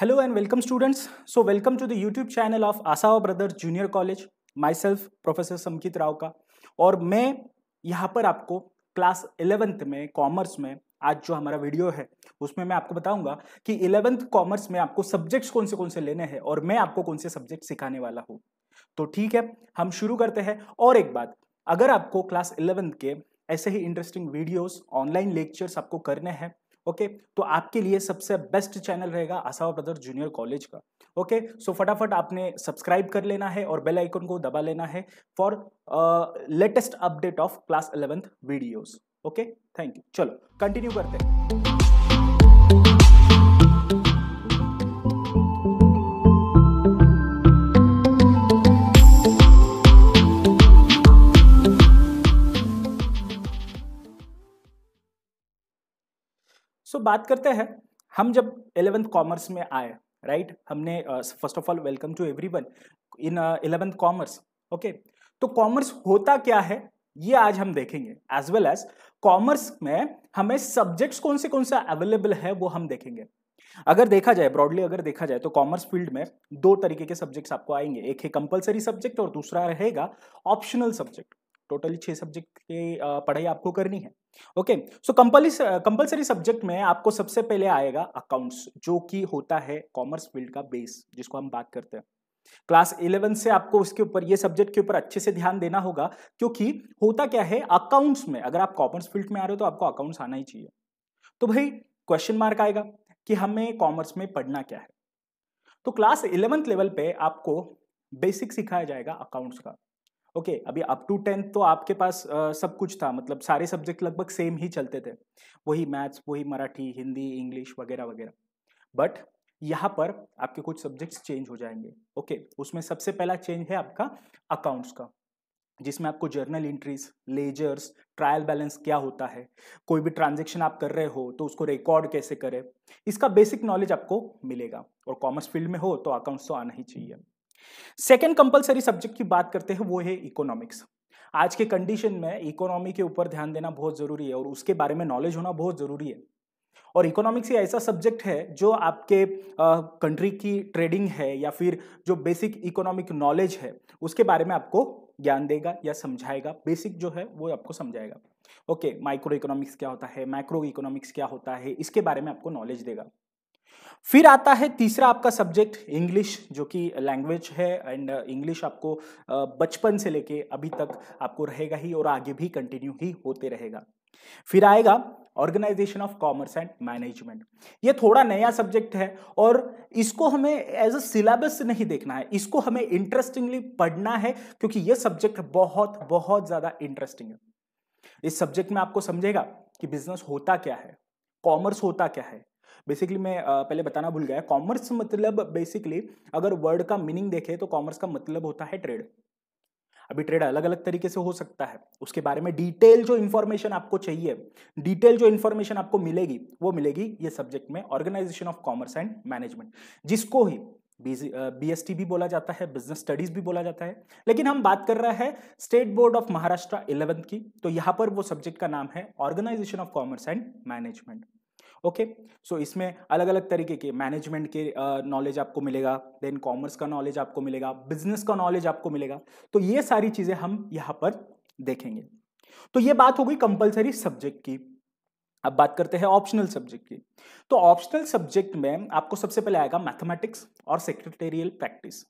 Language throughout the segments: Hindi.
Hello and welcome students so welcome to the YouTube channel of Asawa brothers junior college myself professor Samkit Rao का और मैं यहाँ पर आपको क्लास इलेवेंथ में कॉमर्स में आज जो हमारा वीडियो है उसमें मैं आपको बताऊंगा कि इलेवेंथ कॉमर्स में आपको सब्जेक्ट्स कौन से कौन से लेने हैं और मैं आपको कौन से सब्जेक्ट सिखाने वाला हूँ तो ठीक है हम शुरू करते हैं और एक बात अगर आपको क्लास इलेवेंथ के ऐसे ही इंटरेस्टिंग वीडियोस ऑनलाइन लेक्चर्स आपको करने हैं ओके तो आपके लिए सबसे बेस्ट चैनल रहेगा आसावा ब्रदर जूनियर कॉलेज का ओके सो फटाफट आपने सब्सक्राइब कर लेना है और बेल आइकन को दबा लेना है for latest update of class eleventh videos okay thank you चलो कंटिन्यू करते हैं सो तो बात करते हैं हम जब एलेवेंथ कॉमर्स में आए राइट right? हमने first of all welcome to everyone in eleventh commerce okay तो कॉमर्स होता क्या है ये आज हम देखेंगे एज वेल एज कॉमर्स में हमें सब्जेक्ट्स कौन से कौन से अवेलेबल है वो हम देखेंगे अगर देखा जाए ब्रॉडली अगर देखा जाए तो कॉमर्स फील्ड में दो तरीके के सब्जेक्ट्स आपको आएंगे एक है कंपलसरी सब्जेक्ट और दूसरा रहेगा ऑप्शनल सब्जेक्ट टोटली छह सब्जेक्ट की पढ़ाई आपको करनी है ओके सो कंपलसरी सब्जेक्ट में आपको सबसे पहले आएगा अकाउंट्स जो कि होता है कॉमर्स फील्ड का बेस जिसको हम बात करते हैं क्लास इलेवन से आपको उसके ऊपर ये सब्जेक्ट के ऊपर अच्छे से ध्यान देना होगा क्योंकि होता क्या है अकाउंट्स में अगर आप कॉमर्स फील्ड में आ रहे हो तो आपको अकाउंट्स आना ही चाहिए तो भाई क्वेश्चन मार्क आएगा कि हमें कॉमर्स में पढ़ना क्या है तो क्लास इलेवंथ लेवल पे आपको बेसिक सिखाया जाएगा अकाउंट्स का ओके okay, अभी अप टू टेंथ तो आपके पास आ, सब कुछ था मतलब सारे सब्जेक्ट लगभग सेम ही चलते थे वही मैथ्स वही मराठी हिंदी इंग्लिश वगैरह वगैरह बट यहाँ पर आपके कुछ सब्जेक्ट्स चेंज हो जाएंगे ओके okay, उसमें सबसे पहला चेंज है आपका अकाउंट्स का जिसमें आपको journal entries ledgers trial balance क्या होता है कोई भी ट्रांजेक्शन आप कर रहे हो तो उसको रिकॉर्ड कैसे करें इसका बेसिक नॉलेज आपको मिलेगा और कॉमर्स फील्ड में हो तो अकाउंट्स तो आना ही चाहिए सेकेंड कंपलसरी सब्जेक्ट की बात करते हैं वो है इकोनॉमिक्स आज के कंडीशन में इकोनॉमी के ऊपर ध्यान देना बहुत ज़रूरी है और उसके बारे में नॉलेज होना बहुत ज़रूरी है और इकोनॉमिक्स ही ऐसा सब्जेक्ट है जो आपके कंट्री की ट्रेडिंग है या फिर जो बेसिक इकोनॉमिक नॉलेज है उसके बारे में आपको ज्ञान देगा या समझाएगा बेसिक जो है वो आपको समझाएगा ओके माइक्रो इकोनॉमिक्स क्या होता है माइक्रो इकोनॉमिक्स क्या होता है इसके बारे में आपको नॉलेज देगा फिर आता है तीसरा आपका सब्जेक्ट इंग्लिश जो कि लैंग्वेज है एंड इंग्लिश आपको बचपन से लेके अभी तक आपको रहेगा ही और आगे भी कंटिन्यू ही होते रहेगा फिर आएगा organisation of commerce and management ये थोड़ा नया सब्जेक्ट है और इसको हमें एज अ सिलेबस नहीं देखना है इसको हमें इंटरेस्टिंगली पढ़ना है क्योंकि ये सब्जेक्ट बहुत बहुत ज़्यादा इंटरेस्टिंग है इस सब्जेक्ट में आपको समझेगा कि बिजनेस होता क्या है कॉमर्स होता क्या है बेसिकली मैं पहले बताना भूल गया कॉमर्स मतलब बेसिकली अगर वर्ड का मीनिंग देखे तो कॉमर्स का मतलब होता है ट्रेड अभी ट्रेड अलग अलग तरीके से हो सकता है उसके बारे में डिटेल जो इन्फॉर्मेशन आपको चाहिए डिटेल जो इन्फॉर्मेशन आपको मिलेगी वो मिलेगी ये सब्जेक्ट में organisation of commerce and management जिसको ही बी एस टी भी बोला जाता है बिजनेस स्टडीज भी बोला जाता है लेकिन हम बात कर रहे हैं state board of Maharashtra eleventh की तो यहाँ पर वो सब्जेक्ट का नाम है organisation of commerce and management okay so इसमें अलग अलग तरीके के मैनेजमेंट के नॉलेज आपको मिलेगा देन कॉमर्स का नॉलेज आपको मिलेगा बिजनेस का नॉलेज आपको मिलेगा तो ये सारी चीज़ें हम यहाँ पर देखेंगे तो ये बात हो गई कंपलसरी सब्जेक्ट की अब बात करते हैं ऑप्शनल सब्जेक्ट की तो ऑप्शनल सब्जेक्ट में आपको सबसे पहले आएगा मैथमेटिक्स और सेक्रेटेरियल प्रैक्टिस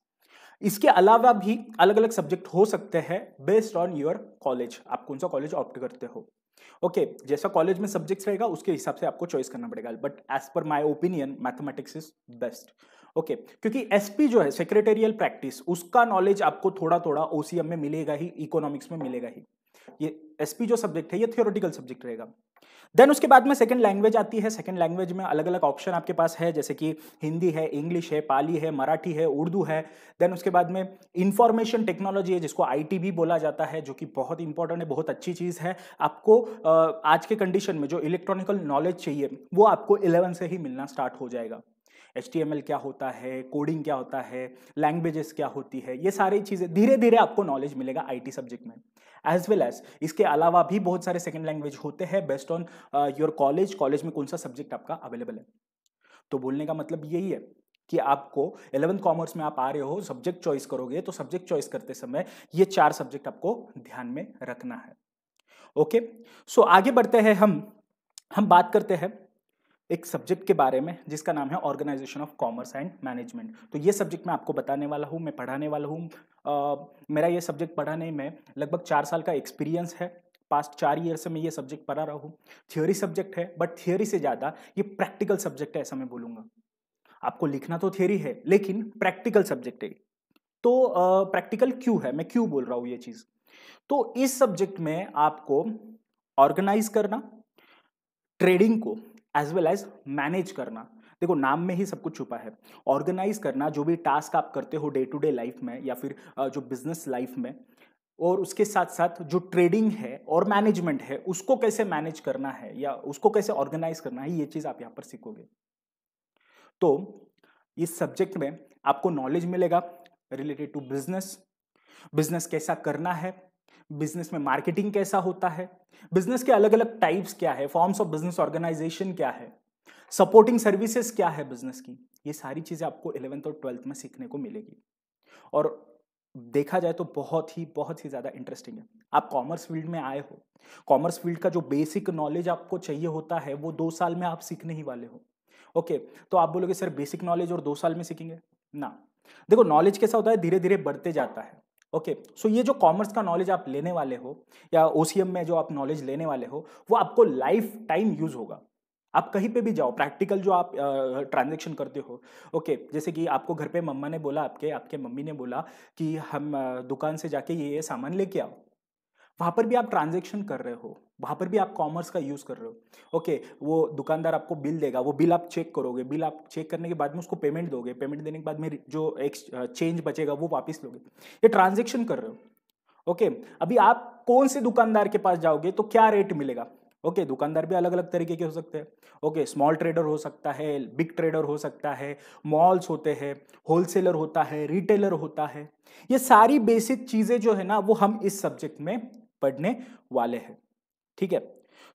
इसके अलावा भी अलग अलग सब्जेक्ट हो सकते हैं बेस्ड ऑन योर कॉलेज आप कौन सा कॉलेज ऑप्ट करते हो ओके okay, जैसा कॉलेज में सब्जेक्ट्स रहेगा उसके हिसाब से आपको चॉइस करना पड़ेगा but as per my opinion mathematics is best okay क्योंकि एसपी जो है सेक्रेटेरियल प्रैक्टिस उसका नॉलेज आपको थोड़ा थोड़ा ओसीएम में मिलेगा ही इकोनॉमिक्स में मिलेगा ही ये एसपी जो सब्जेक्ट है ये थियोरटिकल सब्जेक्ट रहेगा देन उसके बाद में सेकेंड लैंग्वेज आती है सेकेंड लैंग्वेज में अलग अलग ऑप्शन आपके पास है जैसे कि हिंदी है इंग्लिश है पाली है मराठी है उर्दू है देन उसके बाद में इंफॉर्मेशन टेक्नोलॉजी है जिसको आई भी बोला जाता है जो कि बहुत इंपॉर्टेंट है बहुत अच्छी चीज़ है आपको आज के कंडीशन में जो इलेक्ट्रॉनिकल नॉलेज चाहिए वो आपको इलेवन से ही मिलना स्टार्ट हो जाएगा एच क्या होता है कोडिंग क्या होता है लैंग्वेजेस क्या होती है ये सारी चीज़ें धीरे धीरे आपको नॉलेज मिलेगा आई सब्जेक्ट में एज वेल एज इसके अलावा भी बहुत सारे सेकेंड लैंग्वेज होते हैं based on your college college में कौन सा सब्जेक्ट आपका अवेलेबल है तो बोलने का मतलब यही है कि आपको एलेवंथ कॉमर्स में आप आ रहे हो सब्जेक्ट चॉइस करोगे तो सब्जेक्ट चॉइस करते समय ये चार सब्जेक्ट आपको ध्यान में रखना है ओके सो so, आगे बढ़ते हैं हम हम बात करते हैं एक सब्जेक्ट के बारे में जिसका नाम है organisation of commerce and management तो ये सब्जेक्ट मैं आपको बताने वाला हूँ मैं पढ़ाने वाला हूँ मेरा ये सब्जेक्ट पढ़ाने में लगभग चार साल का एक्सपीरियंस है पास्ट चार ईयर से मैं ये सब्जेक्ट पढ़ा रहा हूँ थ्योरी सब्जेक्ट है बट थियोरी से ज़्यादा ये प्रैक्टिकल सब्जेक्ट है ऐसा मैं बोलूँगा आपको लिखना तो थियोरी है लेकिन प्रैक्टिकल सब्जेक्ट है तो प्रैक्टिकल क्यों है मैं क्यों बोल रहा हूँ ये चीज़ तो इस सब्जेक्ट में आपको ऑर्गेनाइज करना ट्रेडिंग को एज वेल एज मैनेज करना देखो नाम में ही सब कुछ छुपा है ऑर्गेनाइज करना जो भी टास्क आप करते हो डे टू डे लाइफ में या फिर जो बिजनेस लाइफ में और उसके साथ साथ जो ट्रेडिंग है और मैनेजमेंट है उसको कैसे मैनेज करना है या उसको कैसे ऑर्गेनाइज करना है ये चीज़ आप यहाँ पर सीखोगे तो इस सब्जेक्ट में आपको नॉलेज मिलेगा रिलेटेड टू बिजनेस बिजनेस कैसा करना है बिजनेस में मार्केटिंग कैसा होता है बिजनेस के अलग अलग टाइप्स क्या है फॉर्म्स ऑफ बिजनेस ऑर्गेनाइजेशन क्या है सपोर्टिंग सर्विसेज क्या है बिजनेस की ये सारी चीज़ें आपको इलेवेंथ और ट्वेल्थ में सीखने को मिलेगी और देखा जाए तो बहुत ही बहुत ही ज़्यादा इंटरेस्टिंग है आप कॉमर्स फील्ड में आए हो कॉमर्स फील्ड का जो बेसिक नॉलेज आपको चाहिए होता है वो दो साल में आप सीखने ही वाले हो ओके तो आप बोलोगे सर बेसिक नॉलेज और दो साल में सीखेंगे ना देखो नॉलेज कैसा होता है धीरे धीरे बढ़ते जाता है ओके okay, सो so ये जो कॉमर्स का नॉलेज आप लेने वाले हो या ओ में जो आप नॉलेज लेने वाले हो वो आपको लाइफ टाइम यूज होगा आप कहीं पे भी जाओ प्रैक्टिकल जो आप ट्रांजेक्शन करते हो ओके okay, जैसे कि आपको घर पे मम्मा ने बोला आपके आपके मम्मी ने बोला कि हम दुकान से जाके ये ये सामान लेके आओ वहाँ पर भी आप ट्रांजेक्शन कर रहे हो वहाँ पर भी आप कॉमर्स का यूज़ कर रहे हो ओके वो दुकानदार आपको बिल देगा वो बिल आप चेक करोगे बिल आप चेक करने के बाद में उसको पेमेंट दोगे पेमेंट देने के बाद में जो एक चेंज बचेगा वो वापस लोगे ये ट्रांजेक्शन कर रहे हो ओके अभी आप कौन से दुकानदार के पास जाओगे तो क्या रेट मिलेगा ओके okay, दुकानदार भी अलग अलग तरीके के हो सकते हैं ओके स्मॉल ट्रेडर हो सकता है बिग ट्रेडर हो सकता है मॉल्स होते हैं होलसेलर होता है रिटेलर होता है ये सारी बेसिक चीज़ें जो है ना वो हम इस सब्जेक्ट में पढ़ने वाले हैं ठीक है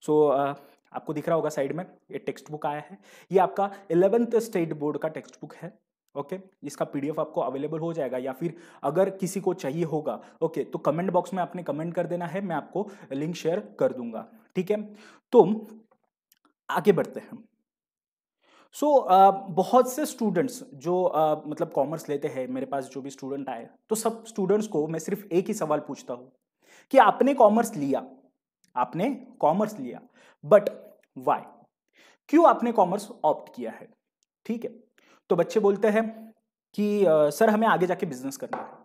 सो so, आपको दिख रहा होगा साइड में ये टेक्स्ट बुक आया है ये आपका इलेवेंथ स्टेट बोर्ड का टेक्स्ट बुक है ओके okay, इसका पीडीएफ आपको अवेलेबल हो जाएगा या फिर अगर किसी को चाहिए होगा ओके okay, तो कमेंट बॉक्स में आपने कमेंट कर देना है मैं आपको लिंक शेयर कर दूंगा ठीक है तो आगे बढ़ते हैं सो so, बहुत से स्टूडेंट्स जो आ, मतलब कॉमर्स लेते हैं मेरे पास जो भी स्टूडेंट आए तो सब स्टूडेंट्स को मैं सिर्फ एक ही सवाल पूछता हूँ कि आपने कॉमर्स लिया आपने कॉमर्स लिया बट वाई क्यों आपने कॉमर्स ऑप्ट किया है ठीक है तो बच्चे बोलते हैं कि सर हमें आगे जाके बिजनेस करना है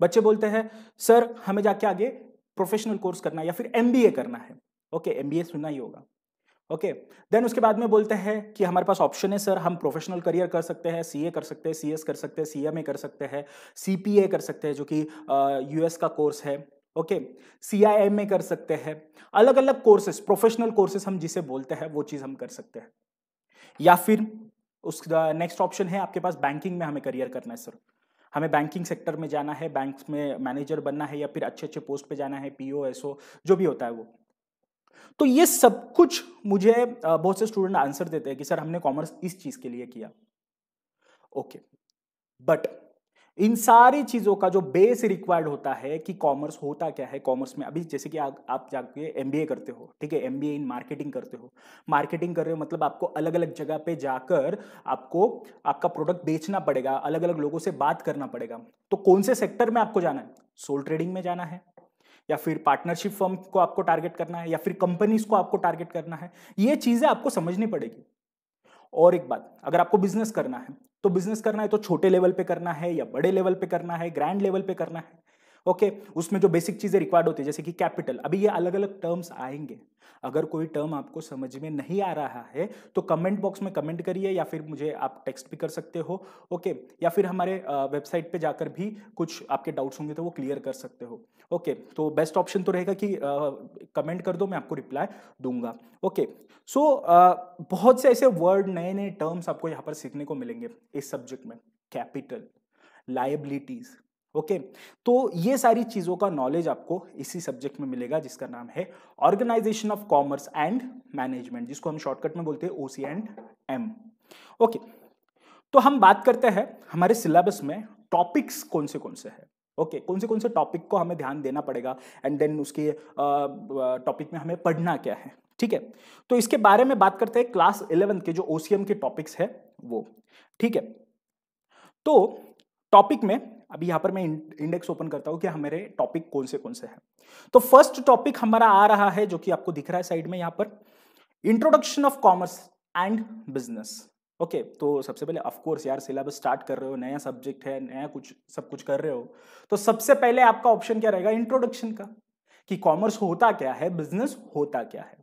बच्चे बोलते हैं सर हमें जाके आगे प्रोफेशनल कोर्स करना है या फिर एम करना है ओके okay, एम सुनना ही होगा ओके okay. देन उसके बाद में बोलते हैं कि हमारे पास ऑप्शन है सर हम प्रोफेशनल करियर कर सकते हैं सीए कर सकते हैं सीएस कर सकते हैं सीएमए कर सकते हैं सीपीए कर सकते हैं जो कि यूएस का कोर्स है ओके सी आई एम कर सकते हैं अलग अलग कोर्सेस प्रोफेशनल कोर्सेस हम जिसे बोलते हैं वो चीज़ हम कर सकते हैं या फिर उसका नेक्स्ट ऑप्शन है आपके पास बैंकिंग में हमें करियर करना है सर हमें बैंकिंग सेक्टर में जाना है बैंक में मैनेजर बनना है या फिर अच्छे अच्छे पोस्ट पे जाना है पीओ एसओ जो भी होता है वो तो ये सब कुछ मुझे बहुत से स्टूडेंट आंसर देते हैं कि सर हमने कॉमर्स इस चीज़ के लिए किया ओके okay. बट इन सारी चीज़ों का जो बेस रिक्वायर्ड होता है कि कॉमर्स होता क्या है कॉमर्स में अभी जैसे कि आ, आप जाके एम करते हो ठीक है एम इन मार्केटिंग करते हो मार्केटिंग कर रहे हो मतलब आपको अलग अलग जगह पे जाकर आपको आपका प्रोडक्ट बेचना पड़ेगा अलग अलग लोगों से बात करना पड़ेगा तो कौन से सेक्टर में आपको जाना है सोल ट्रेडिंग में जाना है या फिर पार्टनरशिप फर्म को आपको टारगेट करना है या फिर कंपनीज को आपको टारगेट करना है ये चीज़ें आपको समझनी पड़ेगी और एक बात अगर आपको बिजनेस करना है तो बिजनेस करना है तो छोटे लेवल पे करना है या बड़े लेवल पे करना है ग्रैंड लेवल पे करना है ओके okay, उसमें जो बेसिक चीज़ें रिक्वायर्ड होती है जैसे कि कैपिटल अभी ये अलग अलग टर्म्स आएंगे अगर कोई टर्म आपको समझ में नहीं आ रहा है तो कमेंट बॉक्स में कमेंट करिए या फिर मुझे आप टेक्स्ट भी कर सकते हो ओके okay, या फिर हमारे वेबसाइट पे जाकर भी कुछ आपके डाउट्स होंगे तो वो क्लियर कर सकते हो ओके okay, तो बेस्ट ऑप्शन तो रहेगा कि कमेंट कर दो मैं आपको रिप्लाई दूंगा ओके सो so, बहुत से ऐसे वर्ड नए नए टर्म्स आपको यहाँ पर सीखने को मिलेंगे इस सब्जेक्ट में कैपिटल लाइबिलिटीज़ ओके तो ये सारी चीज़ों का नॉलेज आपको इसी सब्जेक्ट में मिलेगा जिसका नाम है organisation of commerce and management जिसको हम शॉर्टकट में बोलते हैं O C and M okay तो हम बात करते हैं हमारे सिलेबस में टॉपिक्स कौन से कौन से हैं ओके okay, कौन से कौन से टॉपिक को हमें ध्यान देना पड़ेगा एंड देन उसके टॉपिक में हमें पढ़ना क्या है ठीक है तो इसके बारे में बात करते हैं क्लास इलेवेंथ के जो ओसीएम के टॉपिक्स है वो ठीक है तो टॉपिक में अभी यहाँ पर मैं इंडेक्स ओपन करता हूँ कि हमारे टॉपिक कौन से कौन से हैं तो फर्स्ट टॉपिक हमारा आ रहा है जो कि आपको दिख रहा है साइड में यहाँ पर introduction of commerce and business okay okay, तो सबसे पहले ऑफ कोर्स यार सिलेबस स्टार्ट कर रहे हो नया सब्जेक्ट है नया कुछ सब कुछ कर रहे हो तो सबसे पहले आपका ऑप्शन क्या रहेगा इंट्रोडक्शन का कि कॉमर्स होता क्या है बिजनेस होता क्या है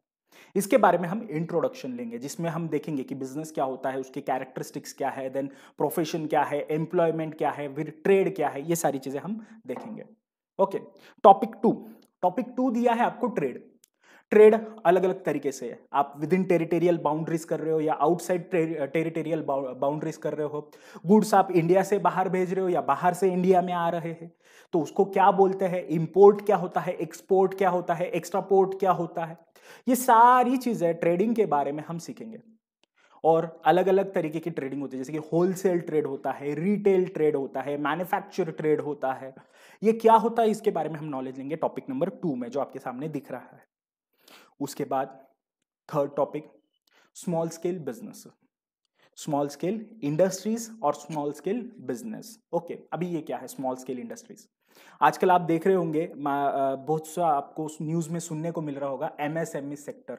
इसके बारे में हम इंट्रोडक्शन लेंगे जिसमें हम देखेंगे कि बिजनेस क्या होता है उसके कैरेक्टरिस्टिक्स क्या है देन प्रोफेशन क्या है एम्प्लॉयमेंट क्या है फिर ट्रेड क्या है ये सारी चीज़ें हम देखेंगे okay topic two topic two दिया है आपको ट्रेड ट्रेड अलग अलग तरीके से है आप विद इन टेरिटेरियल बाउंड्रीज कर रहे हो या आउटसाइड टेरिटेरियल बाउंड्रीज कर रहे हो गुड्स आप इंडिया से बाहर भेज रहे हो या बाहर से इंडिया में आ रहे हैं तो उसको क्या बोलते हैं इम्पोर्ट क्या होता है एक्सपोर्ट क्या होता है एक्स्ट्रापोर्ट क्या होता है ये सारी चीज़ें ट्रेडिंग के बारे में हम सीखेंगे और अलग अलग तरीके की ट्रेडिंग होती है जैसे कि होलसेल ट्रेड होता है रिटेल ट्रेड होता है मैन्युफैक्चर ट्रेड होता है ये क्या होता है इसके बारे में हम नॉलेज लेंगे टॉपिक नंबर टू में जो आपके सामने दिख रहा है उसके बाद third topic small scale business small scale industries और स्मॉल स्केल बिजनेस ओके अभी ये क्या है स्मॉल स्केल इंडस्ट्रीज आजकल आप देख रहे होंगे बहुत सा आपको न्यूज़ में सुनने को मिल रहा होगा एमएसएमई सेक्टर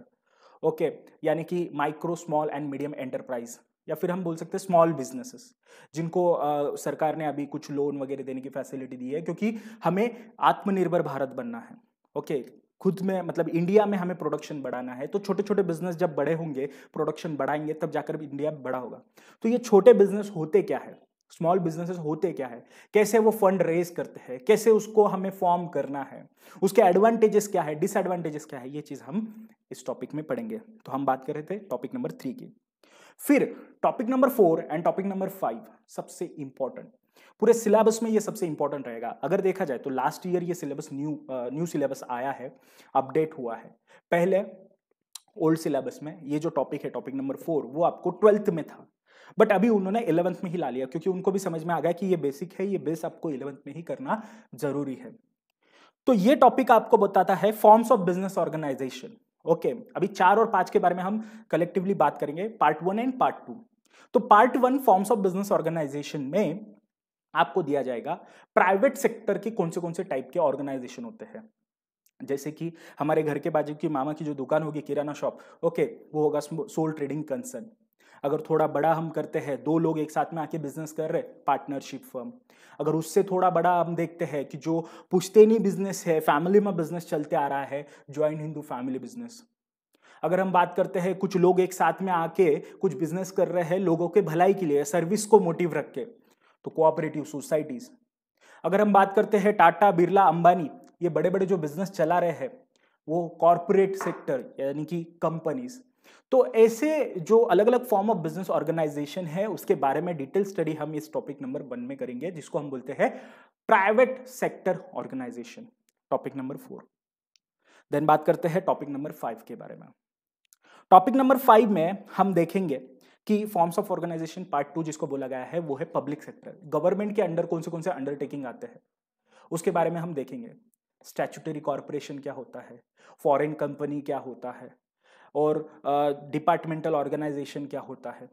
ओके यानी कि micro small and medium enterprise या फिर हम बोल सकते हैं स्मॉल बिजनेसेस जिनको आ, सरकार ने अभी कुछ लोन वगैरह देने की फैसिलिटी दी है क्योंकि हमें आत्मनिर्भर भारत बनना है ओके खुद में मतलब इंडिया में हमें प्रोडक्शन बढ़ाना है तो छोटे छोटे बिजनेस जब बड़े होंगे प्रोडक्शन बढ़ाएंगे तब जाकर इंडिया बड़ा होगा तो ये छोटे बिजनेस होते क्या है स्मॉल बिजनेसेस होते क्या है कैसे वो फंड रेज करते हैं कैसे उसको हमें फॉर्म करना है उसके एडवांटेजेस क्या है डिसएडवांटेजेस क्या है ये चीज़ हम इस टॉपिक में पढ़ेंगे तो हम बात कर रहे थे टॉपिक नंबर थ्री की फिर topic number four and topic number five सबसे इंपॉर्टेंट पूरे सिलेबस में ये सबसे इंपॉर्टेंट रहेगा अगर देखा जाए तो लास्ट ईयर ये सिलेबस न्यू न्यू सिलेबस आया है अपडेट हुआ है पहले ओल्ड सिलेबस में ये जो टॉपिक है टॉपिक नंबर फोर वो आपको ट्वेल्थ में था बट अभी उन्होंने इलेवंथ में ही ला लिया क्योंकि उनको भी समझ में आ गया कि ये बेसिक है ये बेस आपको इलेवंथ में ही करना जरूरी है तो ये टॉपिक आपको बताता है forms of business organisation okay अभी चार और पांच के बारे में हम कलेक्टिवली बात करेंगे part one and part two तो part one forms of business organisation में आपको दिया जाएगा प्राइवेट सेक्टर के कौन से कौन से टाइप के ऑर्गेनाइजेशन होते हैं जैसे कि हमारे घर के बाजू की मामा की जो दुकान होगी किराना शॉप ओके वो होगा सोल ट्रेडिंग कंसर्न अगर थोड़ा बड़ा हम करते हैं दो लोग एक साथ में आके बिजनेस कर रहे पार्टनरशिप फर्म अगर उससे थोड़ा बड़ा हम देखते हैं कि जो पुश्तैनी बिजनेस है फैमिली में बिजनेस चलते आ रहा है ज्वाइंट हिंदू फैमिली बिजनेस अगर हम बात करते हैं कुछ लोग एक साथ में आके कुछ बिजनेस कर रहे हैं लोगों के भलाई के लिए सर्विस को मोटिव रख के तो कोऑपरेटिव सोसाइटीज अगर हम बात करते हैं टाटा बिरला अंबानी ये बड़े बड़े जो बिजनेस चला रहे हैं वो कॉरपोरेट सेक्टर यानी कि कंपनीज तो ऐसे जो अलग अलग फॉर्म ऑफ बिजनेस ऑर्गेनाइजेशन है उसके बारे में डिटेल स्टडी हम इस टॉपिक नंबर वन में करेंगे जिसको हम बोलते हैं private sector organisation topic number four then बात करते हैं टॉपिक नंबर फाइव के बारे में टॉपिक नंबर फाइव में हम देखेंगे कि forms of organisation part two जिसको बोला गया है वो है पब्लिक सेक्टर गवर्नमेंट के अंडर कौन से कौन से अंडरटेकिंग आते हैं उसके बारे में हम देखेंगे स्टैचुटरी कॉरपोरेशन क्या होता है फॉरेन कंपनी क्या होता है और डिपार्टमेंटल ऑर्गेनाइजेशन क्या होता है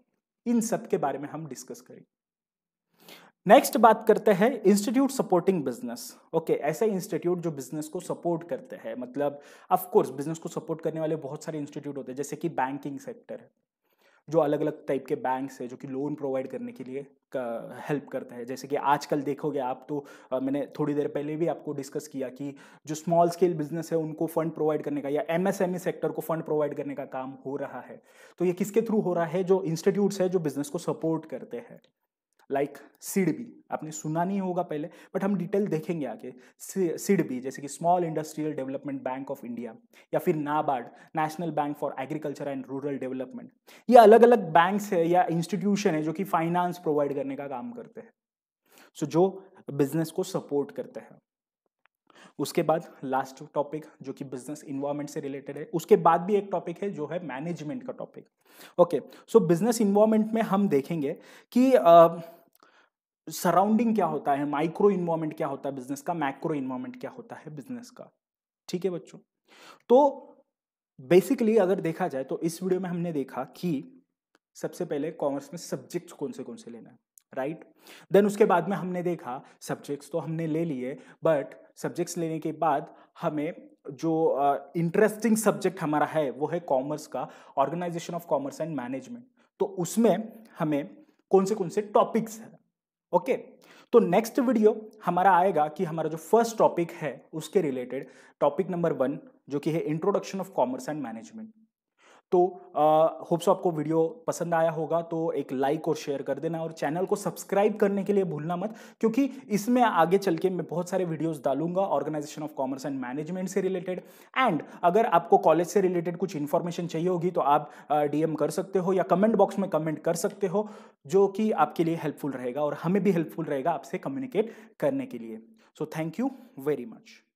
इन सब के बारे में हम डिस्कस करें नेक्स्ट बात करते हैं इंस्टीट्यूट सपोर्टिंग बिजनेस ओके ऐसे इंस्टीट्यूट जो बिजनेस को सपोर्ट करते हैं मतलब ऑफ कोर्स बिजनेस को सपोर्ट करने वाले बहुत सारे इंस्टीट्यूट होते हैं जैसे कि बैंकिंग सेक्टर है जो अलग अलग टाइप के बैंक्स है जो कि लोन प्रोवाइड करने के लिए हेल्प करता है जैसे कि आजकल देखोगे आप तो आ, मैंने थोड़ी देर पहले भी आपको डिस्कस किया कि जो स्मॉल स्केल बिजनेस है उनको फंड प्रोवाइड करने का या एमएसएमई सेक्टर e को फंड प्रोवाइड करने का काम हो रहा है तो ये किसके थ्रू हो रहा है जो इंस्टीट्यूट्स है जो बिजनेस को सपोर्ट करते हैं लाइक सिडबी आपने सुना नहीं होगा पहले बट हम डिटेल देखेंगे आगे सिडबी जैसे कि small industrial development bank of India या फिर NABARD national bank for agriculture and rural development ये अलग अलग बैंक्स है या इंस्टीट्यूशन है जो कि फाइनेंस प्रोवाइड करने का काम करते हैं सो so, जो बिजनेस को सपोर्ट करते हैं उसके बाद लास्ट टॉपिक जो कि बिजनेस इन्वायरमेंट से रिलेटेड है उसके बाद भी एक टॉपिक है जो है मैनेजमेंट का topic okay so business environment में हम देखेंगे कि uh, सराउंडिंग क्या होता है माइक्रो इन्वायरमेंट क्या होता है बिजनेस का मैक्रो इन्वायरमेंट क्या होता है बिजनेस का ठीक है बच्चों तो बेसिकली अगर देखा जाए तो इस वीडियो में हमने देखा कि सबसे पहले कॉमर्स में सब्जेक्ट्स कौन से कौन से लेना है राइट right? देन उसके बाद में हमने देखा सब्जेक्ट्स तो हमने ले लिए बट सब्जेक्ट्स लेने के बाद हमें जो इंटरेस्टिंग uh, सब्जेक्ट हमारा है वो है कॉमर्स का organisation of commerce and management तो उसमें हमें कौन से कौन से टॉपिक्स हैं ओके तो नेक्स्ट वीडियो हमारा आएगा कि हमारा जो फर्स्ट टॉपिक है उसके रिलेटेड टॉपिक नंबर वन जो कि है introduction of commerce and management तो होप्स आपको वीडियो पसंद आया होगा तो एक लाइक और शेयर कर देना और चैनल को सब्सक्राइब करने के लिए भूलना मत क्योंकि इसमें आगे चल के मैं बहुत सारे वीडियोस डालूंगा organisation of commerce and management से रिलेटेड एंड अगर आपको कॉलेज से रिलेटेड कुछ इन्फॉर्मेशन चाहिए होगी तो आप डीएम कर सकते हो या कमेंट बॉक्स में कमेंट कर सकते हो जो कि आपके लिए हेल्पफुल रहेगा और हमें भी हेल्पफुल रहेगा आपसे कम्युनिकेट करने के लिए so thank you very much